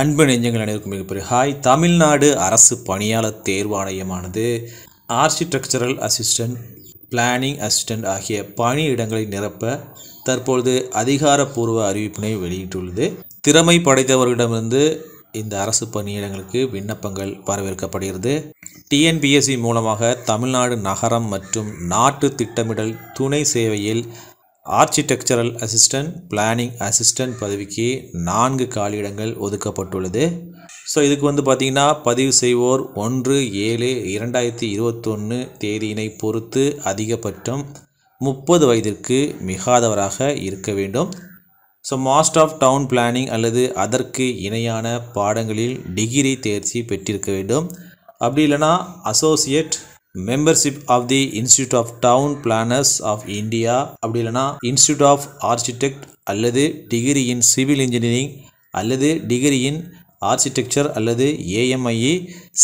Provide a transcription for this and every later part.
அன்பு நெஞ்சங்கள் அனைவருக்கும் மிகப்பெரிய ஹாய் தமிழ்நாடு அரசு பணியாளர் தேர்வாணையமானது ஆர்கிடெக்சரல் அசிஸ்டன்ட் பிளானிங் அசிஸ்டன்ட் ஆகிய பணியிடங்களை நிரப்ப தற்பொழுது அதிகாரப்பூர்வ அறிவிப்பினை வெளியிட்டுள்ளது திறமை படைத்தவர்களிடமிருந்து இந்த அரசு பணியிடங்களுக்கு விண்ணப்பங்கள் வரவேற்கப்படுகிறது டிஎன்பிஎஸ்சி மூலமாக தமிழ்நாடு நகரம் மற்றும் நாட்டு திட்டமிடல் துணை சேவையில் ஆர்ச்சிடெக்சரல் அசிஸ்டன்ட் பிளானிங் அசிஸ்டன்ட் பதவிக்கு நான்கு காலியிடங்கள் ஒதுக்கப்பட்டுள்ளது ஸோ இதுக்கு வந்து பார்த்திங்கன்னா பதிவு செய்வோர் ஒன்று ஏழு இரண்டாயிரத்தி இருபத்தொன்று தேதியினை பொறுத்து அதிகபட்சம் முப்பது வயதிற்கு மிகாதவராக இருக்க வேண்டும் so master of town planning அல்லது அதற்கு இணையான பாடங்களில் டிகிரி தேர்ச்சி பெற்றிருக்க வேண்டும் அப்படி இல்லைனா associate membership of the institute of town planners of India அப்படி இல்லைனா இன்ஸ்டியூட் ஆஃப் ஆர்கிடெக்ட் அல்லது டிகிரி இன் சிவில் இன்ஜினியரிங் அல்லது டிகிரி இன் ஆர்கிடெக்சர் அல்லது ஏஎம்ஐஇ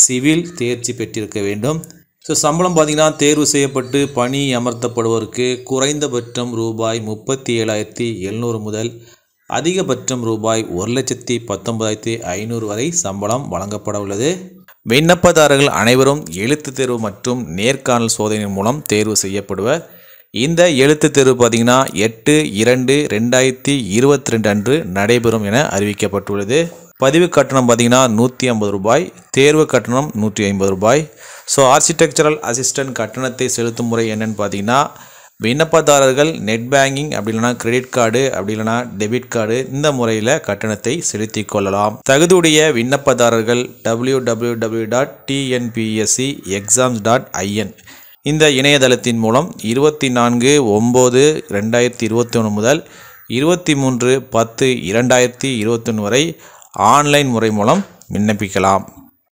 சிவில் e தேர்ச்சி பெற்றிருக்க வேண்டும் ஸோ சம்பளம் பார்த்திங்கன்னா தேர்வு செய்யப்பட்டு பணி அமர்த்தப்படுவோருக்கு குறைந்தபட்சம் ரூபாய் முப்பத்தி ஏழாயிரத்தி எழுநூறு முதல் அதிகபட்சம் ரூபாய் ஒரு லட்சத்தி பத்தொன்பதாயிரத்தி ஐநூறு வரை சம்பளம் வழங்கப்பட உள்ளது விண்ணப்பதாரர்கள் அனைவரும் எழுத்து தேர்வு மற்றும் நேர்காணல் சோதனையின் மூலம் தேர்வு செய்யப்படுவர் இந்த எழுத்து தேர்வு பார்த்தீங்கன்னா எட்டு இரண்டு ரெண்டாயிரத்தி இருபத்தி ரெண்டு அன்று நடைபெறும் என அறிவிக்கப்பட்டுள்ளது பதிவு கட்டணம் பார்த்தீங்கன்னா நூற்றி ஐம்பது ரூபாய் தேர்வு கட்டணம் நூற்றி ஐம்பது ரூபாய் ஸோ ஆர்கிடெக்சரல் அசிஸ்டன்ட் கட்டணத்தை செலுத்தும் முறை என்னென்னு பார்த்தீங்கன்னா விண்ணப்பதாரர்கள் நெட் பேங்கிங் அப்படி இல்லைனா கிரெடிட் கார்டு அப்படி இல்லைனா டெபிட் கார்டு இந்த முறையில் கட்டணத்தை செலுத்திக் கொள்ளலாம் தகுதியுடைய விண்ணப்பதாரர்கள் W W W dot TNPSC exams dot IN இந்த இணையதளத்தின் மூலம் இருபத்தி நான்கு ஒம்பது ரெண்டாயிரத்தி இருபத்தி ஒன்று முதல் இருபத்தி மூன்று பத்து இரண்டாயிரத்தி இருபத்தொன்று வரை ஆன்லைன் முறை மூலம் விண்ணப்பிக்கலாம்